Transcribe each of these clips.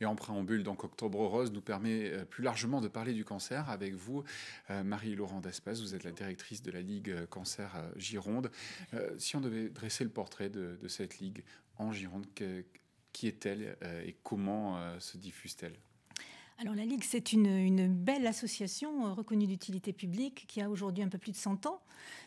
Et en préambule, donc Octobre Rose nous permet euh, plus largement de parler du cancer avec vous, euh, Marie-Laurent Despas. Vous êtes la directrice de la Ligue euh, Cancer Gironde. si on devait dresser le portrait de, cette Ligue en Gironde, qui est-elle et comment se diffuse-t-elle alors la Ligue, c'est une, belle association euh, reconnue d'utilité publique qui a aujourd'hui un peu plus de 100 ans,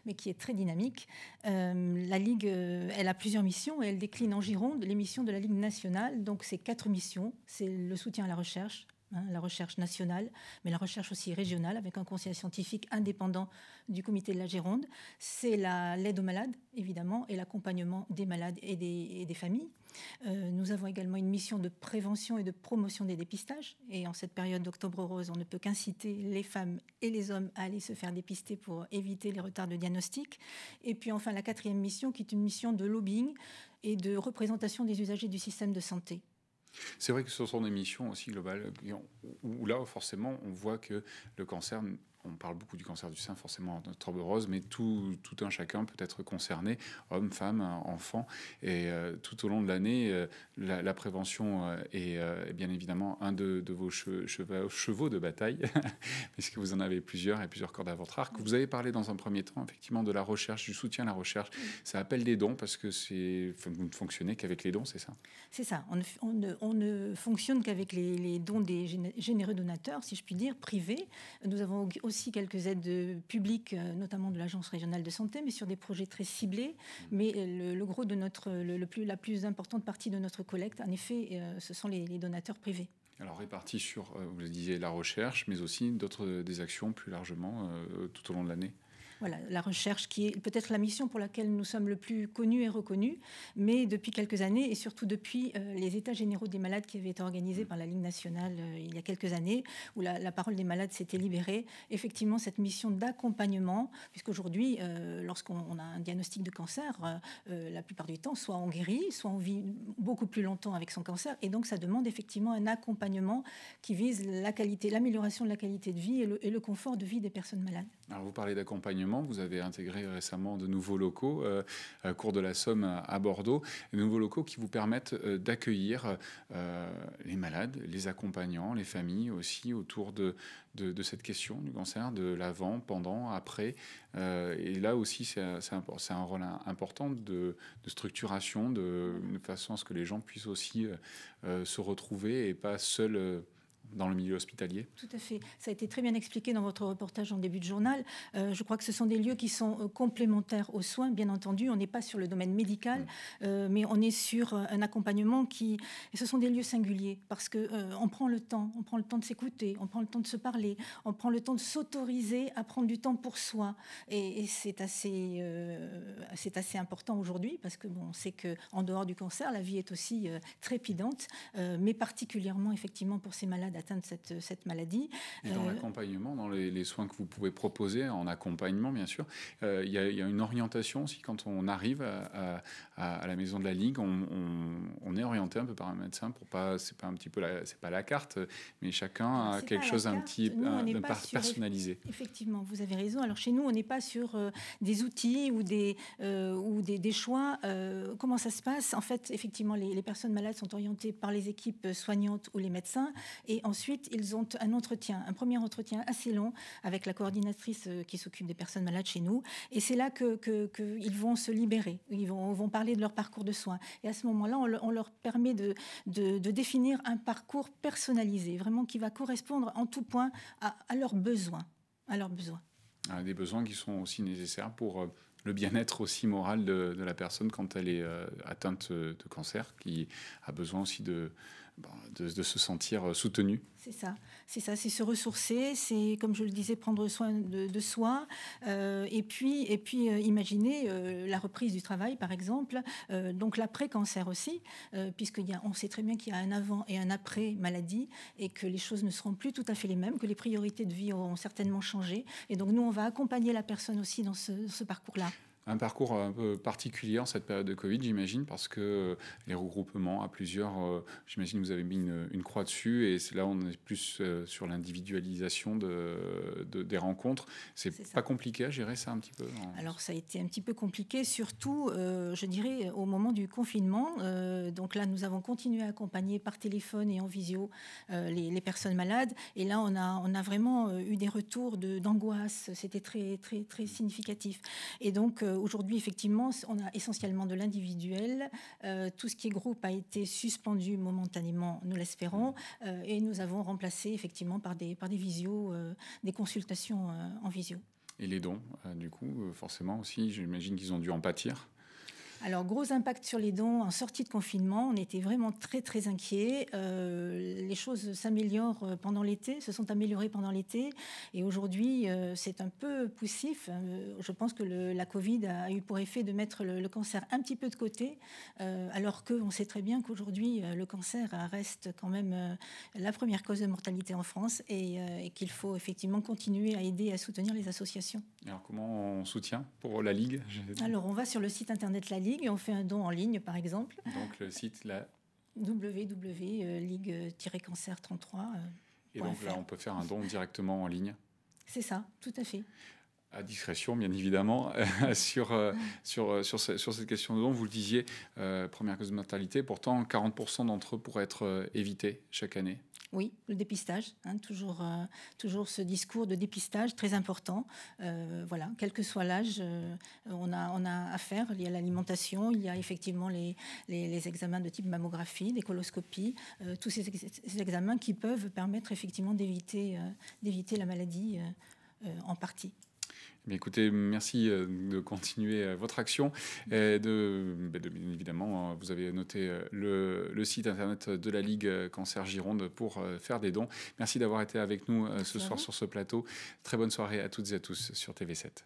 mais qui est très dynamique. Euh, la Ligue, euh, elle a plusieurs missions et elle décline en Gironde les missions de la Ligue nationale. Donc c'est quatre missions. C'est le soutien à la recherche, Hein, la recherche nationale, mais la recherche aussi régionale, avec un conseil scientifique indépendant du comité de la Gironde. C'est l'aide aux malades, évidemment, et l'accompagnement des malades et des, familles. Euh, nous avons également une mission de prévention et de promotion des dépistages. Et en cette période d'octobre rose, on ne peut qu'inciter les femmes et les hommes à aller se faire dépister pour éviter les retards de diagnostic. Et puis enfin, la quatrième mission, qui est une mission de lobbying et de représentation des usagers du système de santé. C'est vrai que ce sur son émission aussi globale, où là, forcément, on voit que le cancer on parle beaucoup du cancer du sein, forcément, notre rose mais tout, un chacun peut être concerné, homme, femme, enfant. Et euh, tout au long de l'année, euh, la, prévention euh, est bien évidemment un de, vos chevaux, de bataille, puisque vous en avez plusieurs et plusieurs cordes à votre arc. Vous avez parlé dans un premier temps, effectivement, de la recherche, du soutien à la recherche. Ça appelle des dons, parce que vous ne fonctionnez qu'avec les dons, c'est ça C'est ça. On ne, fonctionne qu'avec les, les, dons des généreux donateurs, si je puis dire, privés. Nous avons aussi aussi quelques aides euh, publiques, euh, notamment de l'Agence régionale de santé, mais sur des projets très ciblés. Mais euh, le, gros de notre, le, plus, la plus importante partie de notre collecte, en effet, ce sont les, donateurs privés. Alors répartis sur, vous le disiez, la recherche, mais aussi d'autres des actions plus largement tout au long de l'année voilà, la recherche qui est peut-être la mission pour laquelle nous sommes le plus connus et reconnus, mais depuis quelques années, et surtout depuis euh, les états généraux des malades qui avaient été organisés par la Ligue nationale euh, il y a quelques années, où la, parole des malades s'était libérée, effectivement, cette mission d'accompagnement, puisqu'aujourd'hui, aujourd'hui, lorsqu'on a un diagnostic de cancer, euh, la plupart du temps, soit on guérit, soit on vit beaucoup plus longtemps avec son cancer, et donc ça demande effectivement un accompagnement qui vise la qualité, l'amélioration de la qualité de vie et le confort de vie des personnes malades. Alors vous parlez d'accompagnement vous avez intégré récemment de nouveaux locaux, à euh, euh, Cours de la Somme à Bordeaux, de nouveaux locaux qui vous permettent euh, d'accueillir les malades, les accompagnants, les familles aussi autour de, cette question du cancer, de l'avant, pendant, après. et là aussi, c'est un rôle important de structuration, de, façon à ce que les gens puissent aussi se retrouver et pas seuls dans le milieu hospitalier. Tout à fait. Ça a été très bien expliqué dans votre reportage en début de journal. Euh, je crois que ce sont des lieux qui sont euh, complémentaires aux soins, bien entendu. On n'est pas sur le domaine médical, mm. euh, mais on est sur un accompagnement qui... Et ce sont des lieux singuliers parce que on prend le temps, on prend le temps de s'écouter, on prend le temps de se parler, on prend le temps de s'autoriser à prendre du temps pour soi. Et, c'est assez, c'est assez important aujourd'hui parce que bon, on sait qu'en dehors du cancer, la vie est aussi trépidante, mais particulièrement effectivement pour ces malades atteindre cette, cette maladie. Et dans euh, l'accompagnement, dans les, soins que vous pouvez proposer, en accompagnement bien sûr, euh, il y, a une orientation aussi quand on arrive à, la maison de la Ligue, on, est orienté un peu par un médecin pour pas, c'est pas un petit peu, c'est pas la carte, mais chacun a quelque chose un petit, de personnalisé. Effectivement, vous avez raison. Alors chez nous, on n'est pas sur euh, des outils ou des ou des, choix. comment ça se passe En fait, effectivement, les, les personnes malades sont orientées par les équipes soignantes ou les médecins et en ensuite, ils ont un entretien, un premier entretien assez long avec la coordinatrice euh, qui s'occupe des personnes malades chez nous. Et c'est là qu'ils que, que vont se libérer, ils vont, parler de leur parcours de soins. Et à ce moment-là, on, leur permet de, définir un parcours personnalisé, vraiment qui va correspondre en tout point à, leurs besoins. À leurs besoins. Ah, des besoins qui sont aussi nécessaires pour euh, le bien-être aussi moral de, la personne quand elle est euh, atteinte de cancer, qui a besoin aussi de, ben, de, se sentir euh, soutenu. C'est ça, c'est ça, c'est se ressourcer, c'est comme je le disais, prendre soin de, soi, euh, et puis et puis euh, imaginer la reprise du travail par exemple, donc l'après-cancer aussi, puisqu'on on sait très bien qu'il y a un avant et un après maladie, et que les choses ne seront plus tout à fait les mêmes, que les priorités de vie auront certainement changé, et donc nous on va accompagner la personne aussi dans ce parcours-là un parcours un peu particulier en cette période de Covid, j'imagine, parce que euh, les regroupements à plusieurs, euh, j'imagine que vous avez mis une, croix dessus, et là on est plus euh, sur l'individualisation de, des rencontres. C'est pas compliqué à gérer ça un petit peu Alors ça a été un petit peu compliqué, surtout, je dirais, au moment du confinement. donc là, nous avons continué à accompagner par téléphone et en visio les, personnes malades, et là, on a, on a vraiment eu des retours d'angoisse. C'était très, très, très significatif. Et donc, euh, aujourd'hui, effectivement, on a essentiellement de l'individuel. Euh, tout ce qui est groupe a été suspendu momentanément, nous l'espérons, euh, et nous avons remplacé effectivement par des, par des visios, des consultations en visio. Et les dons, du coup, forcément aussi, j'imagine qu'ils ont dû en pâtir. Alors, gros impact sur les dons. En sortie de confinement, on était vraiment très, très inquiets. Euh, les choses s'améliorent euh, pendant l'été, se sont améliorées pendant l'été. Et aujourd'hui, euh, c'est un peu poussif. Je pense que la Covid a eu pour effet de mettre le, cancer un petit peu de côté, alors qu'on sait très bien qu'aujourd'hui, le cancer reste quand même la première cause de mortalité en France et, et qu'il faut effectivement continuer à aider et à soutenir les associations. Alors, comment on soutient pour la Ligue Alors, on va sur le site internet de La Ligue et on fait un don en ligne, par exemple. Donc le site là. www.ligue-cancer33. Euh, et donc là, on peut faire un don directement en ligne. C'est ça, tout à fait à discrétion, bien évidemment, sur, euh, sur, euh, sur, cette question de don. Vous le disiez, première cause de mortalité, pourtant 40% d'entre eux pourraient être évités chaque année oui, le dépistage, hein, euh, toujours, ce discours de dépistage très important. Euh, voilà, quel que soit l'âge, euh, on, a, on a affaire. Il y a l'alimentation, il y a effectivement les, examens de type mammographie, des coloscopies, tous ces, examens qui peuvent permettre effectivement d'éviter la maladie en partie écoutez, merci euh, de continuer euh, votre action. Et de, bah, bien évidemment, hein, vous avez noté euh, le, site internet de la Ligue Cancer Gironde pour faire des dons. Merci d'avoir été avec nous ce soir sur ce plateau. Très bonne soirée à toutes et à tous sur TV7.